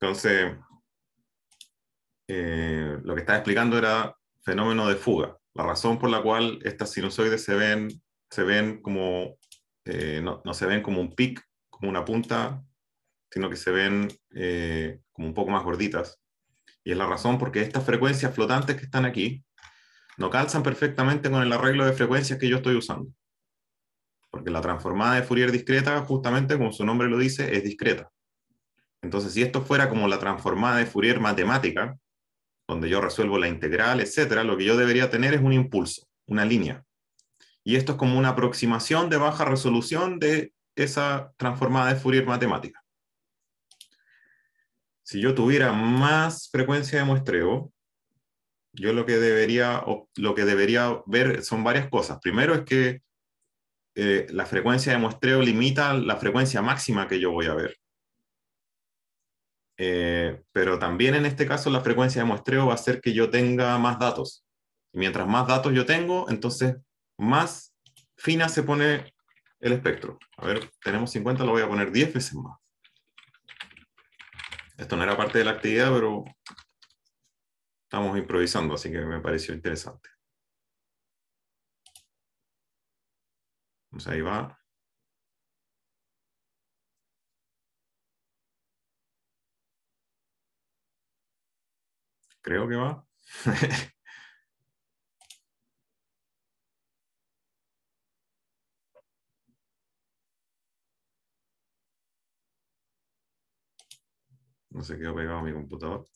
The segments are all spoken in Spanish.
Entonces, eh, lo que estaba explicando era fenómeno de fuga, la razón por la cual estas sinusoides se ven, se ven como, eh, no, se ven como un pic, como una punta, sino que se ven eh, como un poco más gorditas. Y es la razón porque estas frecuencias flotantes que están aquí no calzan perfectamente con el arreglo de frecuencias que yo estoy usando porque la transformada de Fourier discreta, justamente como su nombre lo dice, es discreta. Entonces, si esto fuera como la transformada de Fourier matemática, donde yo resuelvo la integral, etcétera, lo que yo debería tener es un impulso, una línea. Y esto es como una aproximación de baja resolución de esa transformada de Fourier matemática. Si yo tuviera más frecuencia de muestreo, yo lo que debería, lo que debería ver son varias cosas. Primero es que eh, la frecuencia de muestreo limita la frecuencia máxima que yo voy a ver. Eh, pero también en este caso la frecuencia de muestreo va a hacer que yo tenga más datos. Y mientras más datos yo tengo, entonces más fina se pone el espectro. A ver, tenemos 50, lo voy a poner 10 veces más. Esto no era parte de la actividad, pero estamos improvisando, así que me pareció interesante. Vamos pues ahí va. Creo que va. no sé qué pegado mi computador.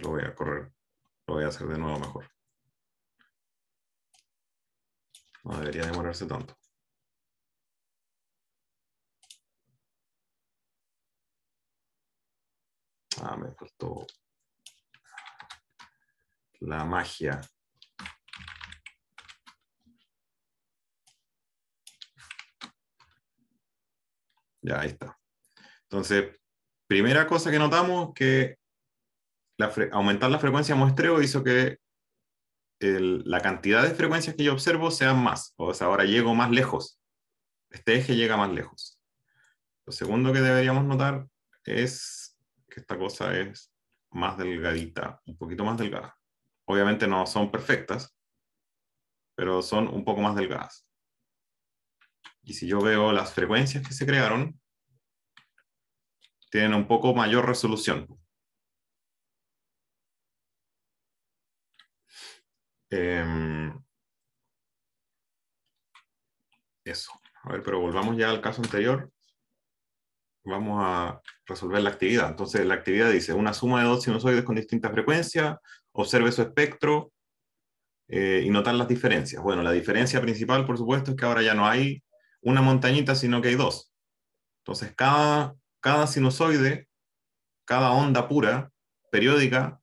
lo voy a correr, lo voy a hacer de nuevo mejor. No debería demorarse tanto. Ah, me faltó la magia. Ya, está. Entonces, primera cosa que notamos que aumentar la frecuencia de muestreo hizo que la cantidad de frecuencias que yo observo sean más. O sea, ahora llego más lejos. Este eje llega más lejos. Lo segundo que deberíamos notar es que esta cosa es más delgadita, un poquito más delgada. Obviamente no son perfectas, pero son un poco más delgadas. Y si yo veo las frecuencias que se crearon, tienen un poco mayor resolución. Em, eso. A ver, pero volvamos ya al caso anterior. Vamos a resolver la actividad. Entonces, la actividad dice, una suma de dos sinusoides con distintas frecuencias, observe su espectro eh, y notar las diferencias. Bueno, la diferencia principal, por supuesto, es que ahora ya no hay una montañita, sino que hay dos. Entonces, cada, cada sinusoide, cada onda pura, periódica,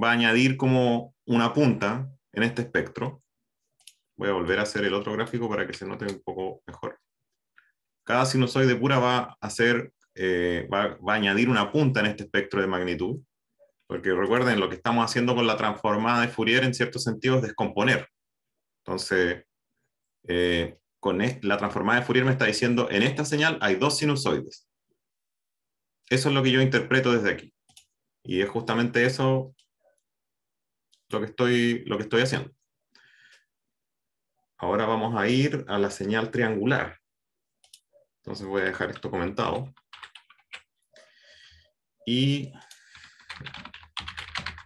va a añadir como una punta en este espectro. Voy a volver a hacer el otro gráfico para que se note un poco mejor. Cada sinusoide pura va a, hacer, eh, va, a añadir una punta en este espectro de magnitud, porque recuerden, lo que estamos haciendo con la transformada de Fourier en cierto sentido es descomponer. Entonces, eh, con la transformada de Fourier me está diciendo, en esta señal hay dos sinusoides. Eso es lo que yo interpreto desde aquí. Y es justamente eso lo que estoy, lo que estoy haciendo. Ahora vamos a ir a la señal triangular. Entonces voy a dejar esto comentado. Y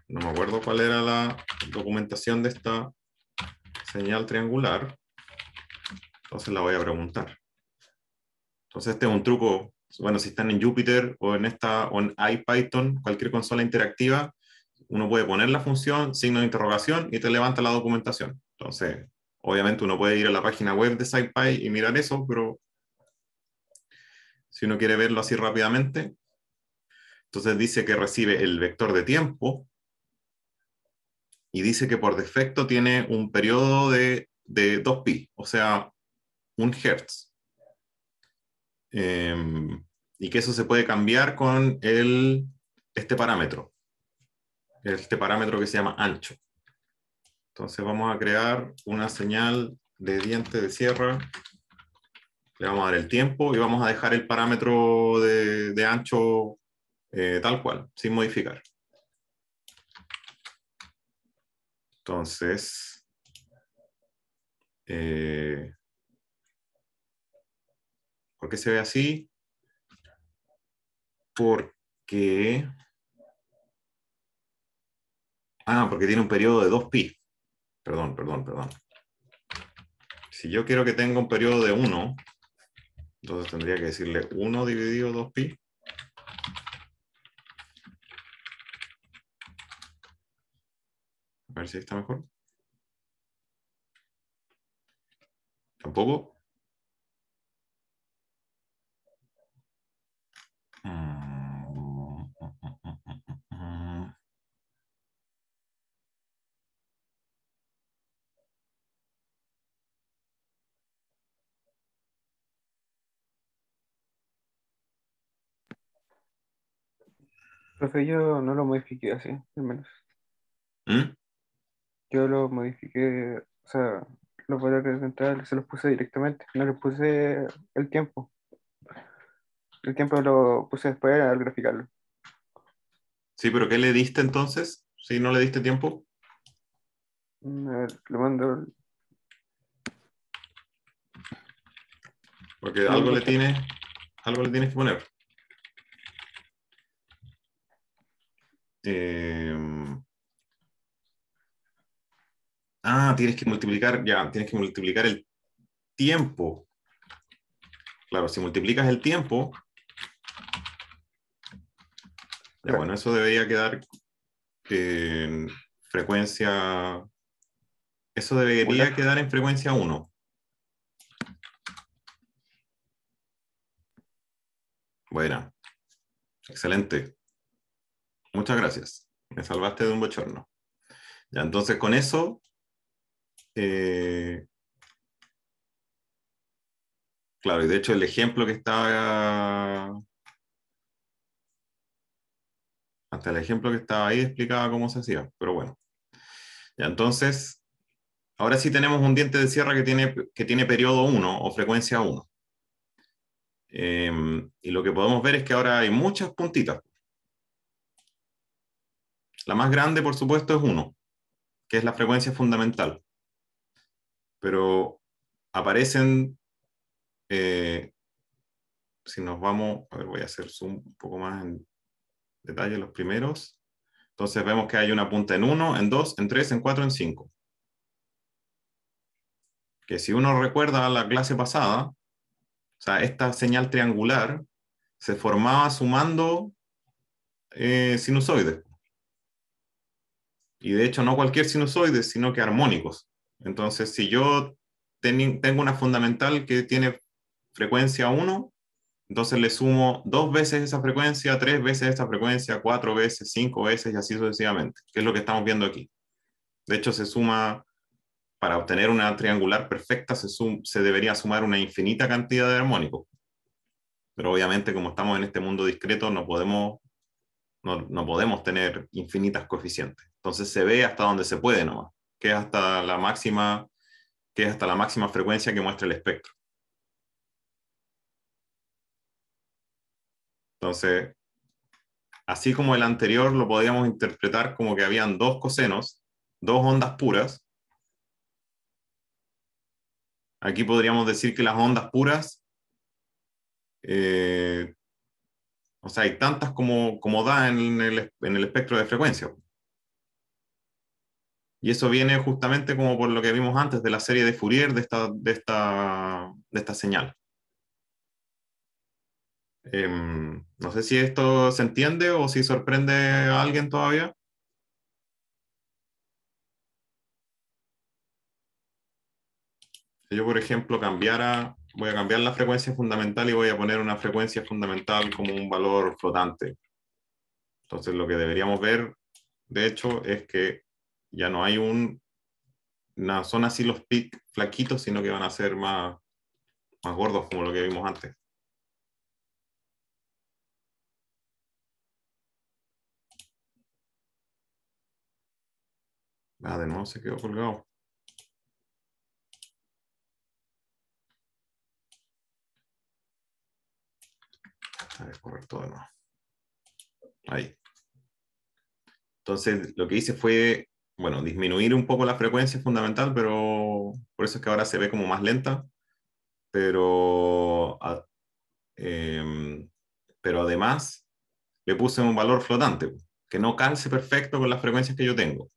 no me acuerdo cuál era la documentación de esta señal triangular. Entonces la voy a preguntar. Entonces este es un truco. Bueno, si están en Jupyter o en, esta, o en IPython, cualquier consola interactiva, uno puede poner la función, signo de interrogación y te levanta la documentación. Entonces, obviamente uno puede ir a la página web de SciPy y mirar eso, pero si uno quiere verlo así rápidamente, entonces dice que recibe el vector de tiempo y dice que por defecto tiene un periodo de, 2pi, o sea, un hertz. Em, y que eso se puede cambiar con este parámetro este parámetro que se llama ancho. Entonces vamos a crear una señal de diente de sierra. Le vamos a dar el tiempo y vamos a dejar el parámetro de, ancho eh, tal cual, sin modificar. Entonces, eh, ¿por qué se ve así? Porque Ah, porque tiene un periodo de 2pi. Perdón, perdón, perdón. Si yo quiero que tenga un periodo de 1, entonces tendría que decirle 1 dividido 2pi. A ver si está mejor. Tampoco. Profe, yo no lo modifiqué así, al menos. ¿Mm? Yo lo modifiqué, o sea, los valores a se los puse directamente, no les puse el tiempo. El tiempo lo puse después al graficarlo. Sí, pero ¿qué le diste entonces? Si no le diste tiempo. Mm, a ver, le mando. Porque algo le tiene, algo le tienes que poner. Em, ah, tienes que multiplicar, ya, tienes que multiplicar el tiempo. Claro, si multiplicas el tiempo, bueno, eso debería quedar en frecuencia, eso debería quedar en frecuencia 1. Bueno Excelente. Muchas gracias. Me salvaste de un bochorno. Ya, entonces con eso... Eh, claro, y de hecho el ejemplo que estaba... Hasta el ejemplo que estaba ahí explicaba cómo se hacía, pero bueno. Ya, entonces, ahora sí tenemos un diente de sierra que tiene, que tiene periodo 1 o frecuencia 1. Em, y lo que podemos ver es que ahora hay muchas puntitas. La más grande, por supuesto, es 1, que es la frecuencia fundamental. Pero aparecen, eh, si nos vamos, a ver, voy a hacer zoom un poco más en detalle los primeros. Entonces vemos que hay una punta en 1, en 2, en 3, en 4, en 5. Que si uno recuerda la clase pasada, o sea, esta señal triangular se formaba sumando eh, sinusoides. Y de hecho, no cualquier sinusoide, sino que armónicos. Entonces, si yo tengo una fundamental que tiene frecuencia 1, entonces le sumo dos veces esa frecuencia, tres veces esa frecuencia, cuatro veces, cinco veces y así sucesivamente, que es lo que estamos viendo aquí. De hecho, se suma, para obtener una triangular perfecta, se, se debería sumar una infinita cantidad de armónicos. Pero obviamente, como estamos en este mundo discreto, no podemos no, podemos tener infinitas coeficientes. Entonces se ve hasta donde se puede nomás, que es hasta la máxima, que hasta la máxima frecuencia que muestra el espectro. Entonces, así como el anterior lo podíamos interpretar como que habían dos cosenos, dos ondas puras, aquí podríamos decir que las ondas puras eh, o sea, hay tantas como, como da en el, espectro de frecuencia. Y eso viene justamente como por lo que vimos antes de la serie de Fourier de esta, de de esta señal. Em, no sé si esto se entiende o si sorprende a alguien todavía. Si yo, por ejemplo, cambiara voy a cambiar la frecuencia fundamental y voy a poner una frecuencia fundamental como un valor flotante. Entonces lo que deberíamos ver, de hecho, es que ya no hay un, una, zona así los pic flaquitos, sino que van a ser más, más gordos como lo que vimos antes. Ah, de nuevo se quedó colgado. a correr todo de Ahí. Entonces, lo que hice fue, bueno, disminuir un poco la frecuencia fundamental, pero por eso es que ahora se ve como más lenta. Pero, em, pero además le puse un valor flotante, que no calce perfecto con las frecuencias que yo tengo.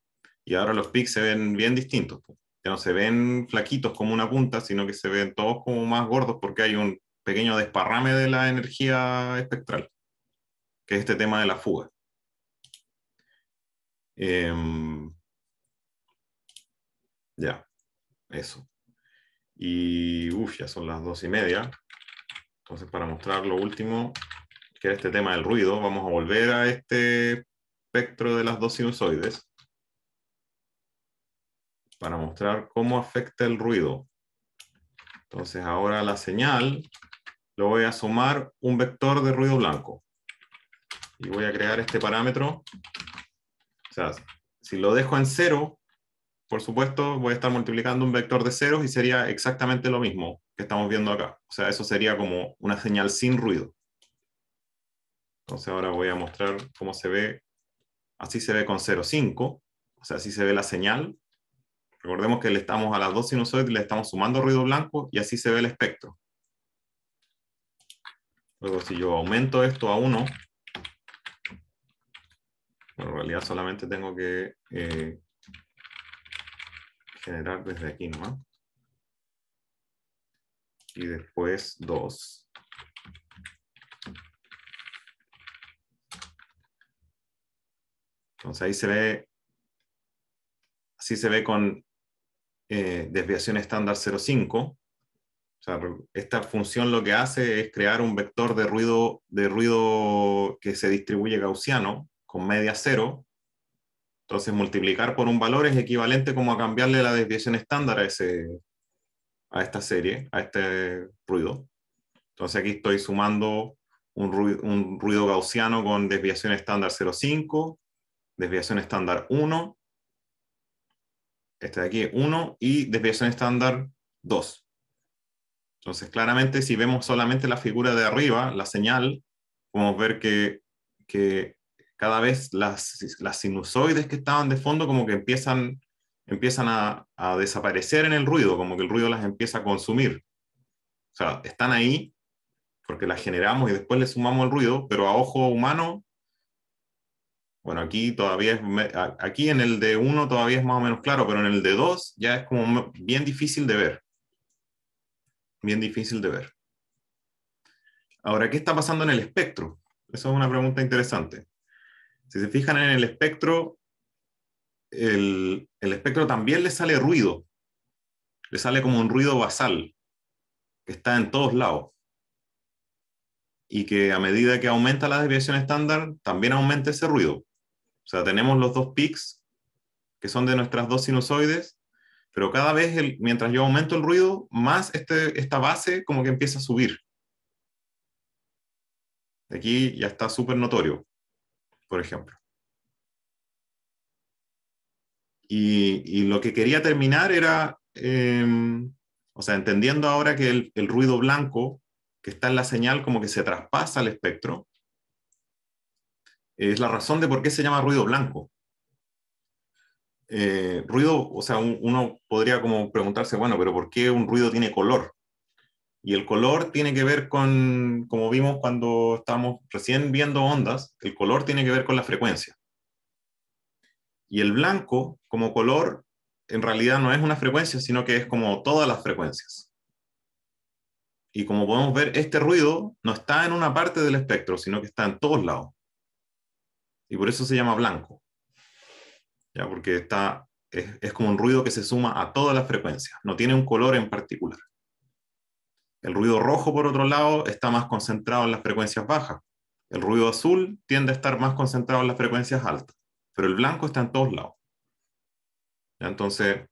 Y ahora los pics se ven bien distintos. Ya no se ven flaquitos como una punta, sino que se ven todos como más gordos porque hay un pequeño desparrame de la energía espectral, que es este tema de la fuga. Em, ya, eso. Y uff, ya son las dos y media. Entonces, para mostrar lo último, que es este tema del ruido, vamos a volver a este espectro de las dos sinusoides para mostrar cómo afecta el ruido. Entonces, ahora la señal le voy a sumar un vector de ruido blanco. Y voy a crear este parámetro. O sea, si lo dejo en cero, por supuesto, voy a estar multiplicando un vector de ceros y sería exactamente lo mismo que estamos viendo acá. O sea, eso sería como una señal sin ruido. Entonces ahora voy a mostrar cómo se ve. Así se ve con 0,5. O sea, así se ve la señal. Recordemos que le estamos a las dos sinusoides, le estamos sumando ruido blanco y así se ve el espectro. Luego, si yo aumento esto a 1, en realidad solamente tengo que eh, generar desde aquí nomás. Y después 2. Entonces ahí se ve, así se ve con eh, desviación estándar 0,5 esta función lo que hace es crear un vector de ruido, de ruido que se distribuye gaussiano con media cero. Entonces multiplicar por un valor es equivalente como a cambiarle la desviación estándar a, ese, a esta serie, a este ruido. Entonces aquí estoy sumando un ruido, un ruido gaussiano con desviación estándar 0,5, desviación estándar 1, este de aquí 1 y desviación estándar 2. Entonces, claramente, si vemos solamente la figura de arriba, la señal, podemos ver que, cada vez las, las, sinusoides que estaban de fondo como que empiezan, empiezan a, desaparecer en el ruido, como que el ruido las empieza a consumir. O sea, están ahí porque las generamos y después le sumamos el ruido, pero a ojo humano, bueno, aquí todavía aquí en el de uno todavía es más o menos claro, pero en el de 2 ya es como bien difícil de ver bien difícil de ver. Ahora, ¿qué está pasando en el espectro? Esa es una pregunta interesante. Si se fijan en el espectro, el, el espectro también le sale ruido. Le sale como un ruido basal, que está en todos lados. Y que a medida que aumenta la desviación estándar, también aumenta ese ruido. O sea, tenemos los dos peaks, que son de nuestras dos sinusoides, pero cada vez mientras yo aumento el ruido, más este, esta base como que empieza a subir. Aquí ya está súper notorio, por ejemplo. Y, lo que quería terminar era, em, o sea, entendiendo ahora que el ruido blanco que está en la señal como que se traspasa al espectro, es la razón de por qué se llama ruido blanco. Eh, ruido, o sea, uno podría como preguntarse, bueno, pero ¿por qué un ruido tiene color? Y el color tiene que ver con, como vimos cuando estábamos recién viendo ondas, el color tiene que ver con la frecuencia. Y el blanco como color en realidad no es una frecuencia, sino que es como todas las frecuencias. Y como podemos ver, este ruido no está en una parte del espectro, sino que está en todos lados. Y por eso se llama blanco porque está, es, como un ruido que se suma a todas las frecuencias, no tiene un color en particular. El ruido rojo, por otro lado, está más concentrado en las frecuencias bajas. El ruido azul tiende a estar más concentrado en las frecuencias altas, pero el blanco está en todos lados. Entonces,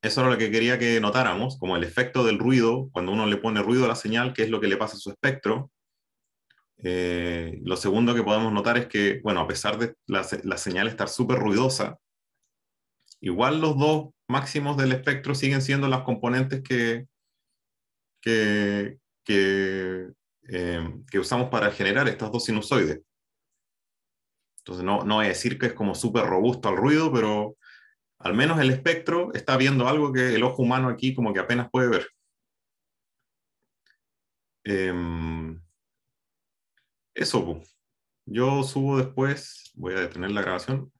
eso era lo que quería que notáramos, como el efecto del ruido, cuando uno le pone ruido a la señal, qué es lo que le pasa a su espectro, eh, lo segundo que podemos notar es que, bueno, a pesar de la, señal estar súper ruidosa, igual los dos máximos del espectro siguen siendo las componentes que, que, que, eh, usamos para generar estos dos sinusoides. Entonces, no, no voy a decir que es como súper robusto al ruido, pero al menos el espectro está viendo algo que el ojo humano aquí como que apenas puede ver. Em, eso, yo subo después, voy a detener la grabación